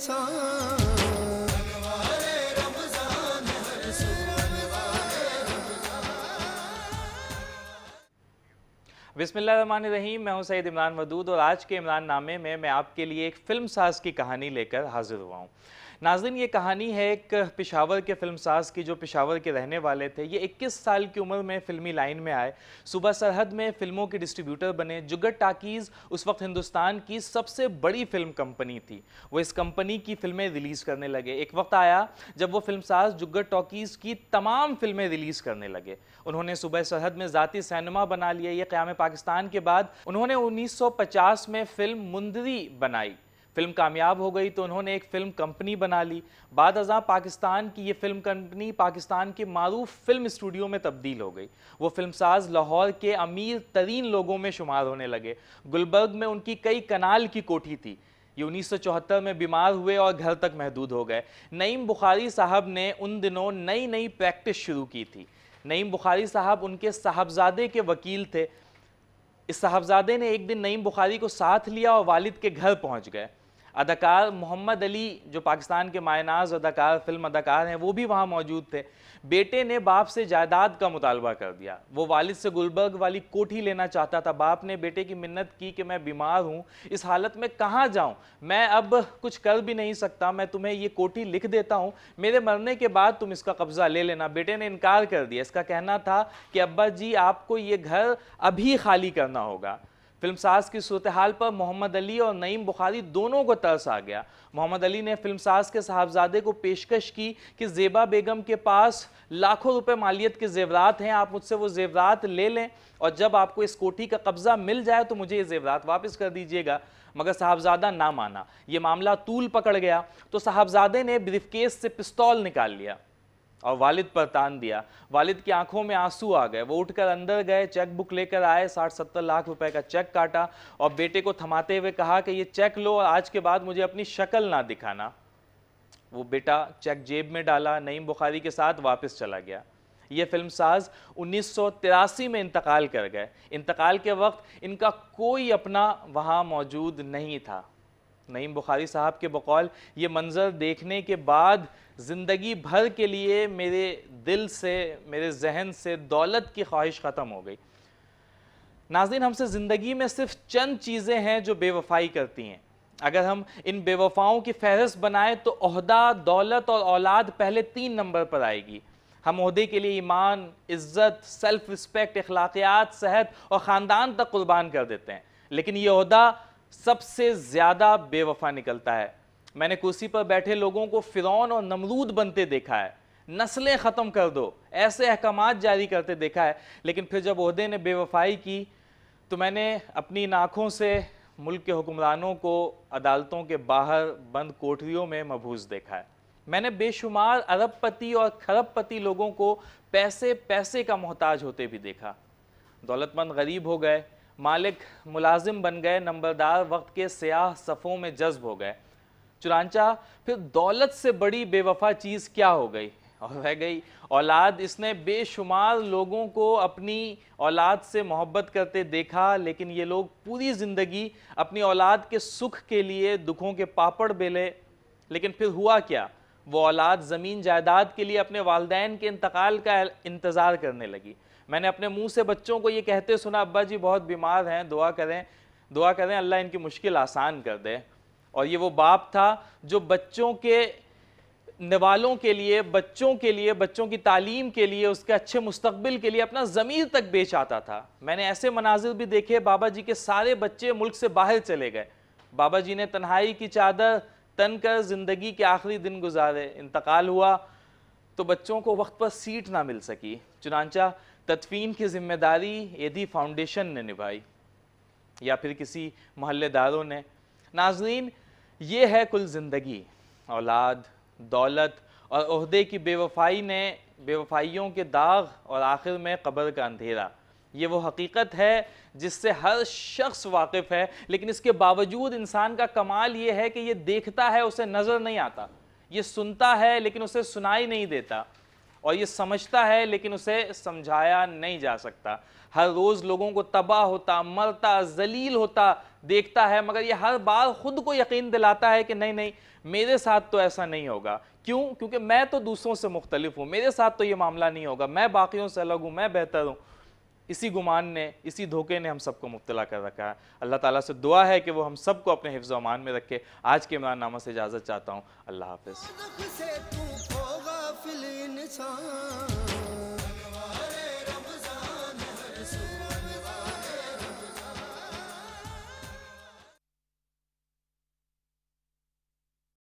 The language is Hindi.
इंसान बिसमान रहीम मैं हूं सैद इमरान मदूद और आज के इमरान नामे में मैं आपके लिए एक फिल्म साज की कहानी लेकर हाजिर हुआ हूं नाजरीन ये कहानी है एक पिशावर के फिल्म साज़ की जो पिशावर के रहने वाले थे ये 21 साल की उम्र में फिल्मी लाइन में आए सुबह सरहद में फिल्मों के डिस्ट्रीब्यूटर बने जुगत टाकीज़ उस वक्त हिंदुस्तान की सबसे बड़ी फिल्म कंपनी थी वो इस कंपनी की फिल्में रिलीज़ करने लगे एक वक्त आया जब वो फिल्मसाज जुगत टॉकीज़ की तमाम फिल्में रिलीज़ करने लगे उन्होंने सुबह सरहद में ज़ाती सैनमा बना लिया ये क़्याम पाकिस्तान के बाद उन्होंने उन्नीस में फिल्म मुंदरी बनाई फिल्म कामयाब हो गई तो उन्होंने एक फ़िल्म कंपनी बना ली बाद अजा पाकिस्तान की ये फ़िल्म कंपनी पाकिस्तान के मरूफ फ़िल्म स्टूडियो में तब्दील हो गई वो फिल्मसाज लाहौर के अमीर तरीन लोगों में शुमार होने लगे गुलबर्ग में उनकी कई कनाल की कोठी थी ये 1974 में बीमार हुए और घर तक महदूद हो गए नईम बुखारी साहब ने उन दिनों नई नई प्रैक्टिस शुरू की थी नईम बुखारी साहब उनके साहबजादे के वकील थे इस साहबजादे ने एक दिन नईम बुखारी को साथ लिया और वालिद के घर पहुंच गए अदाकार मोहम्मद अली जो पाकिस्तान के मायनाज अदाकार फिल्म अदाकार हैं वो भी वहाँ मौजूद थे बेटे ने बाप से जायदाद का मुतालबा कर दिया वो वालिद से गुलबर्ग वाली कोठी लेना चाहता था बाप ने बेटे की मिन्नत की कि मैं बीमार हूँ इस हालत में कहाँ जाऊँ मैं अब कुछ कर भी नहीं सकता मैं तुम्हें ये कोठी लिख देता हूँ मेरे मरने के बाद तुम इसका कब्ज़ा ले लेना बेटे ने इनकार कर दिया इसका कहना था कि अब्बा जी आपको ये घर अभी खाली करना होगा फिल्म साज की सूरत हाल पर मोहम्मद अली और नईम बुखारी दोनों को तरस आ गया मोहम्मद अली ने फिल्म साज के साहबजादे को पेशकश की कि जेबा बेगम के पास लाखों रुपए मालियत के जेवरात हैं आप मुझसे वो जेवरात ले लें और जब आपको इस कोठी का कब्ज़ा मिल जाए तो मुझे ये जेवरात वापस कर दीजिएगा मगर साहबजादा ना माना ये मामला तूल पकड़ गया तो साहबजादे ने ब्रिफकेस से पिस्तौल निकाल लिया और वालिद पर तान दिया वालिद की आंखों में आंसू आ गए वो उठकर अंदर गए चेक बुक लेकर आए साठ सत्तर लाख रुपए का चेक काटा और बेटे को थमाते हुए कहा कि ये चेक लो और आज के बाद मुझे अपनी शक्ल ना दिखाना वो बेटा चेक जेब में डाला नईम बुखारी के साथ वापस चला गया ये फिल्म साज उन्नीस में इंतकाल कर गए इंतकाल के वक्त इनका कोई अपना वहाँ मौजूद नहीं था नईम बुखारी साहब के बकौल ये मंज़र देखने के बाद ज़िंदगी भर के लिए मेरे दिल से मेरे जहन से दौलत की ख्वाहिश ख़त्म हो गई नाजिन हमसे ज़िंदगी में सिर्फ चंद चीज़ें हैं जो बेवफाई करती हैं अगर हम इन बेवफाओं की फहरस्त बनाएं तो अहदा दौलत और औलाद पहले तीन नंबर पर आएगी हम अहदे के लिए ईमान इज़्ज़त सेल्फ़ रिस्पेक्ट अखलाकियात सेहत और ख़ानदान तक कुर्बान कर देते हैं लेकिन ये अहदा सबसे ज़्यादा बेवफा निकलता है मैंने कुर्सी पर बैठे लोगों को फिरौन और नमरूद बनते देखा है नस्लें ख़त्म कर दो ऐसे अहकाम जारी करते देखा है लेकिन फिर जब अहदे ने बेवफाई की तो मैंने अपनी इन आँखों से मुल्क के हुक्मरानों को अदालतों के बाहर बंद कोठरियों में महबूस देखा है मैंने बेशुमार अरबपति और खरबपति लोगों को पैसे पैसे का मोहताज होते भी देखा दौलतमंद गरीब हो गए मालिक मुलाजिम बन गए नंबरदार वक्त के सयाह सफ़ों में जज्ब हो गए चुनाचा फिर दौलत से बड़ी बेवफा चीज़ क्या हो गई और रह गई औलाद इसने बेशुमार लोगों को अपनी औलाद से मोहब्बत करते देखा लेकिन ये लोग पूरी ज़िंदगी अपनी औलाद के सुख के लिए दुखों के पापड़ बेले लेकिन फिर हुआ क्या वो औलाद ज़मीन जायदाद के लिए अपने वालदेन के इंतकाल का इंतज़ार करने लगी मैंने अपने मुंह से बच्चों को ये कहते सुना अब्बा जी बहुत बीमार हैं दुआ करें दुआ करें अल्लाह इनकी मुश्किल आसान कर दे और ये वो बाप था जो बच्चों के नवालों के लिए बच्चों के लिए बच्चों की तालीम के लिए उसके अच्छे मुस्तबिल के लिए अपना ज़मीर तक बेच आता था मैंने ऐसे मनाजिर भी देखे बाबा जी के सारे बच्चे मुल्क से बाहर चले गए बाबा जी ने तन्हाई की चादर तन कर ज़िंदगी के आखिरी दिन गुजारे इंतकाल हुआ तो बच्चों को वक्त पर सीट ना मिल सकी चुनाचा तदफीन की जिम्मेदारी यदि फाउंडेशन ने निभाई या फिर किसी मोहल्लेदारों ने नाजरीन ये है कुल ज़िंदगी औलाद दौलत और अहदे की बेवफाई ने बेवफाइयों के दाग और आखिर में कब्र का अंधेरा ये वो हकीकत है जिससे हर शख्स वाकिफ़ है लेकिन इसके बावजूद इंसान का कमाल ये है कि ये देखता है उसे नज़र नहीं आता ये सुनता है लेकिन उसे सुनाई नहीं देता और ये समझता है लेकिन उसे समझाया नहीं जा सकता हर रोज़ लोगों को तबाह होता मरता जलील होता देखता है मगर ये हर बार ख़ुद को यकीन दिलाता है कि नहीं नहीं मेरे साथ तो ऐसा नहीं होगा क्यों क्योंकि मैं तो दूसरों से मुख्तलिफ हूँ मेरे साथ तो ये मामला नहीं होगा मैं बाकियों से अलग हूँ मैं बेहतर हूँ इसी गुमान ने इसी धोखे ने हम सबको मुबतला कर रखा है अल्लाह ताला से दुआ है कि वो हम सबको अपने हिफ्ज़ अमान में रखे आज के इमरान नामा से इजाज़त चाहता हूँ अल्लाह हाफिज़